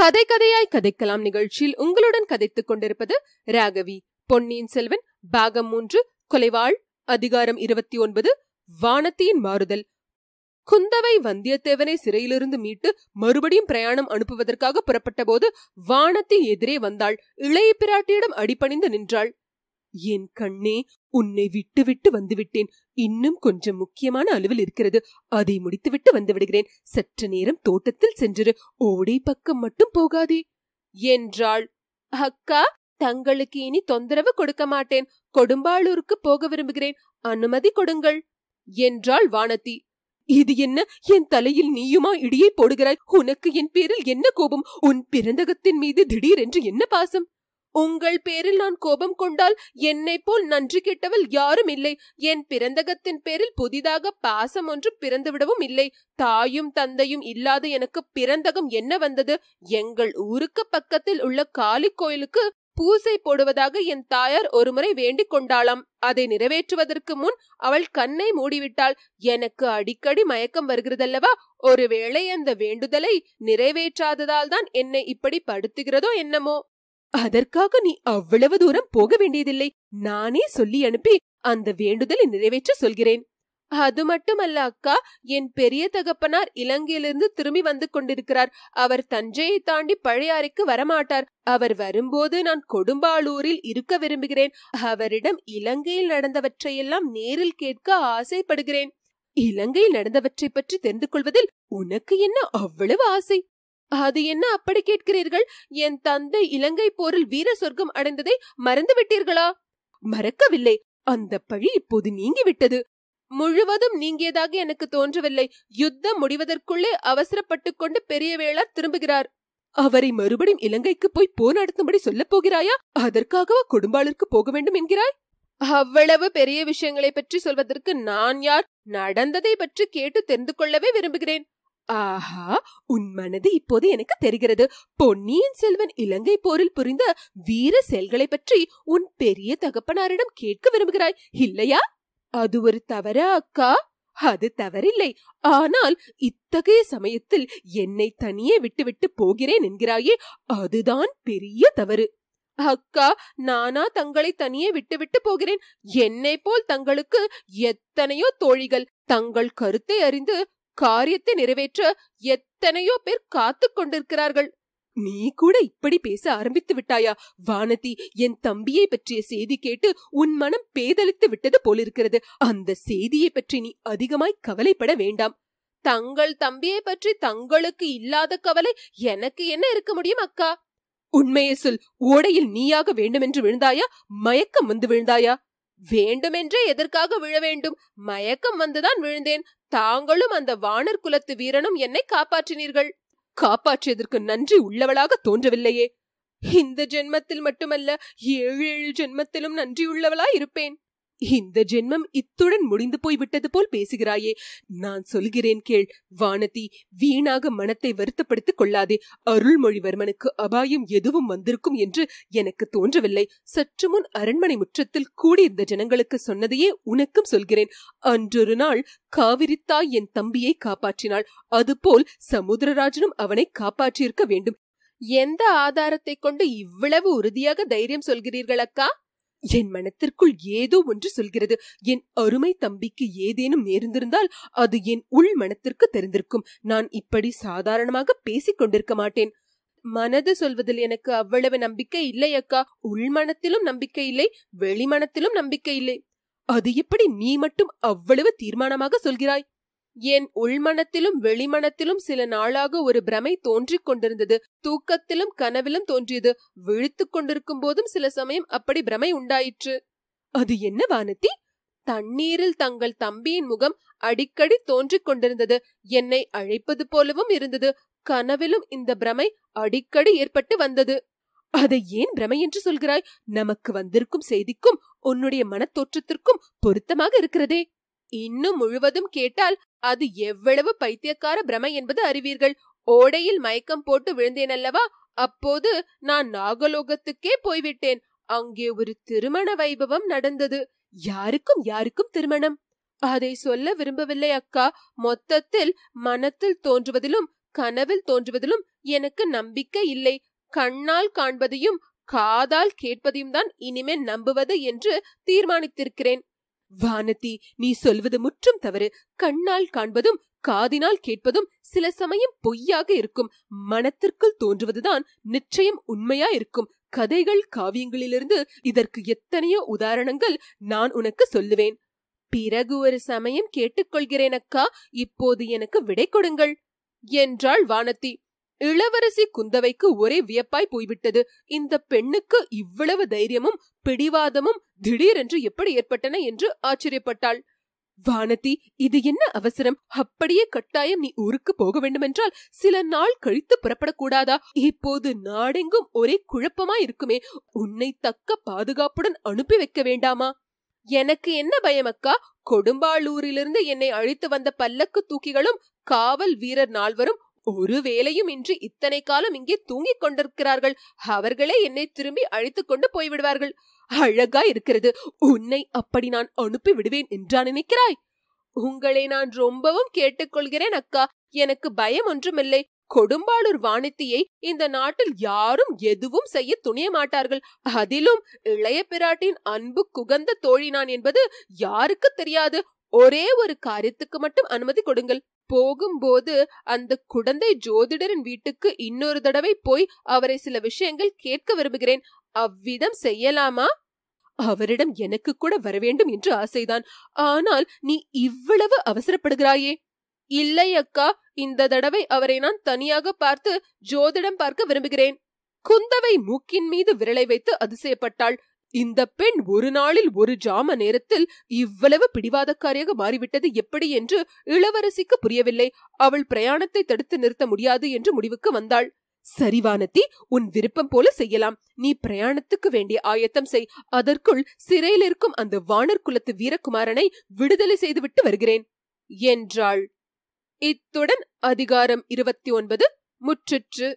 கதை கதையாய் கதைக்கலாம் நிகழ்ச்சியில் உங்களுடன் கதைத்துக் கொண்டிருப்பது ராகவி பொன்னியின் செல்வன் பாகம் மூன்று கொலைவாள் அதிகாரம் இருபத்தி ஒன்பது வானத்தியின் மாறுதல் குந்தவை வந்தியத்தேவனை சிறையிலிருந்து மீட்டு மறுபடியும் பிரயாணம் அனுப்புவதற்காக புறப்பட்டபோது வானத்தி எதிரே வந்தாள் இளைய பிராட்டியிடம் அடிபணிந்து நின்றாள் என் கண்ணே உன்னை விட்டுவிட்டு வந்துவிட்டேன் இன்னும் கொஞ்சம் முக்கியமான அலுவல் இருக்கிறது அதை முடித்துவிட்டு வந்து விடுகிறேன் சற்று நேரம் தோட்டத்தில் சென்றிரு ஓடை பக்கம் மட்டும் போகாதே என்றாள் அக்கா தங்களுக்கு இனி தொந்தரவு கொடுக்க மாட்டேன் கொடும்பாளூருக்கு போக விரும்புகிறேன் அனுமதி கொடுங்கள் என்றாள் வானதி இது என்ன என் தலையில் நீயுமா இடியை போடுகிறாய் உனக்கு என் பேரில் என்ன கோபம் உன் பிறந்தகத்தின் மீது திடீரென்று என்ன பாசம் உங்கள் பேரில் நான் கோபம் கொண்டால் என்னை போல் நன்றி கெட்டவள் யாரும் இல்லை என் பிறந்தகத்தின் பேரில் புதிதாக பாசம் ஒன்று பிறந்துவிடவும் இல்லை தாயும் தந்தையும் இல்லாத எனக்கு பிறந்தகம் என்ன வந்தது எங்கள் ஊருக்கு பக்கத்தில் உள்ள காளி கோயிலுக்கு பூசை போடுவதாக என் தாயார் ஒருமுறை வேண்டிக் கொண்டாளாம் அதை நிறைவேற்றுவதற்கு முன் அவள் கண்ணை மூடிவிட்டாள் எனக்கு அடிக்கடி மயக்கம் வருகிறதல்லவா ஒருவேளை அந்த வேண்டுதலை நிறைவேற்றாததால் தான் என்னை இப்படி படுத்துகிறதோ என்னமோ அதற்காக நீ அவ்வளவு தூரம் போக வேண்டியதில்லை நானே சொல்லி அனுப்பி அந்த வேண்டுதலை நிறைவேற்ற சொல்கிறேன் அது மட்டுமல்ல அக்கா என் பெரிய தகப்பனார் இலங்கையிலிருந்து திரும்பி வந்து கொண்டிருக்கிறார் அவர் தஞ்சையை தாண்டி பழையாறைக்கு வரமாட்டார் அவர் வரும்போது நான் கொடும்பாளூரில் இருக்க விரும்புகிறேன் அவரிடம் இலங்கையில் நடந்தவற்றையெல்லாம் நேரில் கேட்க ஆசைப்படுகிறேன் இலங்கையில் நடந்தவற்றை பற்றி தெரிந்து கொள்வதில் உனக்கு என்ன அவ்வளவு ஆசை அது என்ன அப்படி கேட்கிறீர்கள் என் தந்தை இலங்கை போரில் வீர சொர்க்கம் அடைந்ததை மறந்து விட்டீர்களா மறக்கவில்லை அந்த பழி இப்போது நீங்கிவிட்டது முழுவதும் நீங்கியதாக எனக்கு தோன்றவில்லை யுத்தம் முடிவதற்குள்ளே அவசரப்பட்டு கொண்டு பெரிய வேளார் திரும்புகிறார் அவரை மறுபடியும் இலங்கைக்கு போய் போர் நடத்தும்படி சொல்லப் போகிறாயா அதற்காகவா குடும்பாளருக்கு போக வேண்டும் என்கிறாய் அவ்வளவு பெரிய விஷயங்களை பற்றி சொல்வதற்கு நான் யார் நடந்ததை பற்றி கேட்டு தெரிந்து கொள்ளவே விரும்புகிறேன் ஆஹா உன் மனது இப்போது எனக்கு தெரிகிறது பொன்னியின் செல்வன் இலங்கை போரில் புரிந்த வீர செயல்களை பற்றி உன் பெரிய தகப்பனாரிடம் கேட்க விரும்புகிறாய் இல்லையா அது ஒரு தவறா அக்கா அது தவறில்லை ஆனால் இத்தகைய சமயத்தில் என்னை தனியே விட்டுவிட்டு போகிறேன் என்கிறாயே அதுதான் பெரிய தவறு அக்கா நானா தங்களை தனியே விட்டுவிட்டு போகிறேன் என்னை போல் தங்களுக்கு எத்தனையோ தோழிகள் தங்கள் கருத்தை அறிந்து காரியத்தை நிறைவேற்ற எத்தனையோ பேர் காத்து கொண்டிருக்கிறார்கள் நீ கூட இப்படி பேச ஆரம்பித்து விட்டாயா வானதி என் தம்பியை பற்றிய செய்தி கேட்டு உன் மனம் பேதலித்து விட்டது போலிருக்கிறது அந்த செய்தியை பற்றி நீ அதிகமாய் கவலைப்பட வேண்டாம் தங்கள் தம்பியை பற்றி தங்களுக்கு இல்லாத கவலை எனக்கு என்ன இருக்க முடியும் அக்கா உண்மையை சொல் ஓடையில் நீயாக வேண்டுமென்று விழுந்தாயா மயக்கம் வந்து விழுந்தாயா வேண்டுமென்றே எதற்காக விழ வேண்டும் மயக்கம் வந்துதான் விழுந்தேன் தாங்களும் அந்த வானர் குலத்து வீரனும் என்னை காப்பாற்றினீர்கள் காப்பாற்றியதற்கு நன்றி உள்ளவளாக தோன்றவில்லையே இந்த ஜென்மத்தில் மட்டுமல்ல ஏழு ஏழு ஜென்மத்திலும் நன்றியுள்ளவளா இருப்பேன் இந்த ஜென்மம் இத்துடன் முடிந்து போய்விட்டது போல் பேசுகிறாயே நான் சொல்கிறேன் கேள் வானதி வீணாக மனத்தை வருத்தப்படுத்திக் கொள்ளாதே அருள்மொழிவர்மனுக்கு அபாயம் எதுவும் வந்திருக்கும் என்று எனக்கு தோன்றவில்லை சற்று முன் அரண்மனை முற்றத்தில் கூடியிருந்த ஜனங்களுக்கு சொன்னதையே உனக்கும் சொல்கிறேன் அன்றொரு நாள் காவிரித்தாய் என் தம்பியை காப்பாற்றினாள் அதுபோல் சமுத்திரராஜனும் அவனை காப்பாற்றியிருக்க வேண்டும் எந்த ஆதாரத்தை கொண்டு இவ்வளவு உறுதியாக தைரியம் சொல்கிறீர்கள் அக்கா என் மனத்திற்குள் ஏதோ ஒன்று சொல்கிறது என் அருமை தம்பிக்கு ஏதேனும் நேர்ந்திருந்தால் அது என் உள் மனத்திற்கு தெரிந்திருக்கும் நான் இப்படி சாதாரணமாக பேசிக் கொண்டிருக்க மாட்டேன் மனது சொல்வதில் எனக்கு அவ்வளவு நம்பிக்கை இல்லை அக்கா உள் மனத்திலும் நம்பிக்கை இல்லை வெளிமனத்திலும் நம்பிக்கை இல்லை அது எப்படி நீ மட்டும் அவ்வளவு தீர்மானமாக சொல்கிறாய் என் உள்மனத்திலும் வெளிமனத்திலும் சில நாளாக ஒரு பிரமை தோன்றிக் கொண்டிருந்தது தூக்கத்திலும் கனவிலும் தோன்றியது விழித்து கொண்டிருக்கும் போதும் சில சமயம் அப்படி பிரமை உண்டாயிற்று அது என்ன வானதி தண்ணீரில் தங்கள் தம்பியின் முகம் அடிக்கடி தோன்றிக் கொண்டிருந்தது என்னை அழைப்பது போலவும் இருந்தது கனவிலும் இந்த பிரமை அடிக்கடி ஏற்பட்டு வந்தது அதை ஏன் பிரமை என்று சொல்கிறாய் நமக்கு வந்திருக்கும் செய்திக்கும் உன்னுடைய மனத்தோற்றத்திற்கும் பொருத்தமாக இருக்கிறதே இன்னும் முழுவதும் கேட்டால் அது எவ்வளவு பைத்தியக்கார பிரமை என்பது அறிவீர்கள் ஓடையில் மயக்கம் போட்டு விழுந்தேன் அல்லவா அப்போது நான் நாகலோகத்துக்கே போய்விட்டேன் அங்கே ஒரு திருமண வைபவம் நடந்தது யாருக்கும் யாருக்கும் திருமணம் அதை சொல்ல விரும்பவில்லை அக்கா மொத்தத்தில் மனத்தில் தோன்றுவதிலும் கனவில் தோன்றுவதிலும் எனக்கு நம்பிக்கை இல்லை கண்ணால் காண்பதையும் காதால் கேட்பதையும் தான் இனிமேல் நம்புவது என்று தீர்மானித்திருக்கிறேன் வானத்தி நீ சொல்வது முற்றும் தவறு கண்ணால் காண்பதும் காதினால் கேட்பதும் சில சமயம் பொய்யாக இருக்கும் மனத்திற்குள் தோன்றுவதுதான் நிச்சயம் உண்மையா இருக்கும் கதைகள் காவியங்களிலிருந்து இதற்கு எத்தனையோ உதாரணங்கள் நான் உனக்கு சொல்லுவேன் பிறகு ஒரு சமயம் கேட்டுக்கொள்கிறேன் அக்கா இப்போது எனக்கு விடை கொடுங்கள் என்றாள் வானத்தி இளவரசி குந்தவைக்கு ஒரே வியப்பாய் போய்விட்டது இந்த பெண்ணுக்கு இவ்வளவு தைரியமும் பிடிவாதமும் திடீரென்று எப்படி ஏற்பட்டன என்று ஆச்சரியப்பட்டாள் வானதி இது என்ன அவசரம் அப்படியே கட்டாயம் நீ ஊருக்கு போக வேண்டுமென்றால் சில நாள் கழித்து புறப்படக்கூடாதா இப்போது நாடெங்கும் ஒரே குழப்பமா இருக்குமே உன்னை தக்க பாதுகாப்புடன் அனுப்பி வைக்க வேண்டாமா எனக்கு என்ன பயமக்கா கொடும்பாளூரிலிருந்து என்னை அழைத்து வந்த பல்லக்கு தூக்கிகளும் காவல் வீரர் நால்வரும் ஒரு வேலையும் இன்றி இத்தனை காலம் இங்கே தூங்கிக் கொண்டிருக்கிறார்கள் அவர்களே என்னை திரும்பி அழைத்துக் கொண்டு போய்விடுவார்கள் அழகா இருக்கிறது உன்னை அப்படி நான் அனுப்பி விடுவேன் என்றா நினைக்கிறாய் உங்களை நான் ரொம்பவும் கேட்டுக்கொள்கிறேன் அக்கா எனக்கு பயம் ஒன்றுமில்லை கொடும்பாளூர் வாணித்தியை இந்த நாட்டில் யாரும் எதுவும் செய்ய துணிய மாட்டார்கள் அதிலும் இளைய பிராட்டின் அன்பு குகந்த தோழி நான் என்பது யாருக்கு தெரியாது ஒரே ஒரு காரியத்துக்கு மட்டும் அனுமதி கொடுங்கள் போகும்போது அந்த குழந்தை ஜோதிடரின் வீட்டுக்கு இன்னொரு தடவை போய் அவரை சில விஷயங்கள் கேட்க விரும்புகிறேன் அவ்விதம் செய்யலாமா அவரிடம் எனக்கு கூட வரவேண்டும் என்று ஆசைதான் ஆனால் நீ இவ்வளவு அவசரப்படுகிறாயே இல்லை அக்கா இந்த தடவை அவரை நான் தனியாக பார்த்து ஜோதிடம் பார்க்க விரும்புகிறேன் குந்தவை மூக்கின் மீது விரலை வைத்து அதிசயப்பட்டாள் இந்த பெண் ஒரு நாளில் ஒரு ஜாம நேரத்தில் இவ்வளவு பிடிவாதக்காரியாக மாறிவிட்டது எப்படி என்று இளவரசிக்கு புரியவில்லை அவள் பிரயாணத்தை தடுத்து நிறுத்த முடியாது என்று முடிவுக்கு வந்தாள் சரிவானத்தி உன் விருப்பம் போல செய்யலாம் நீ பிரயாணத்துக்கு வேண்டிய ஆயத்தம் செய் அதற்குள் சிறையில் இருக்கும் அந்த வானர் குலத்து வீரகுமாரனை விடுதலை செய்துவிட்டு வருகிறேன் என்றாள் இத்துடன் அதிகாரம் இருபத்தி ஒன்பது முற்றிற்று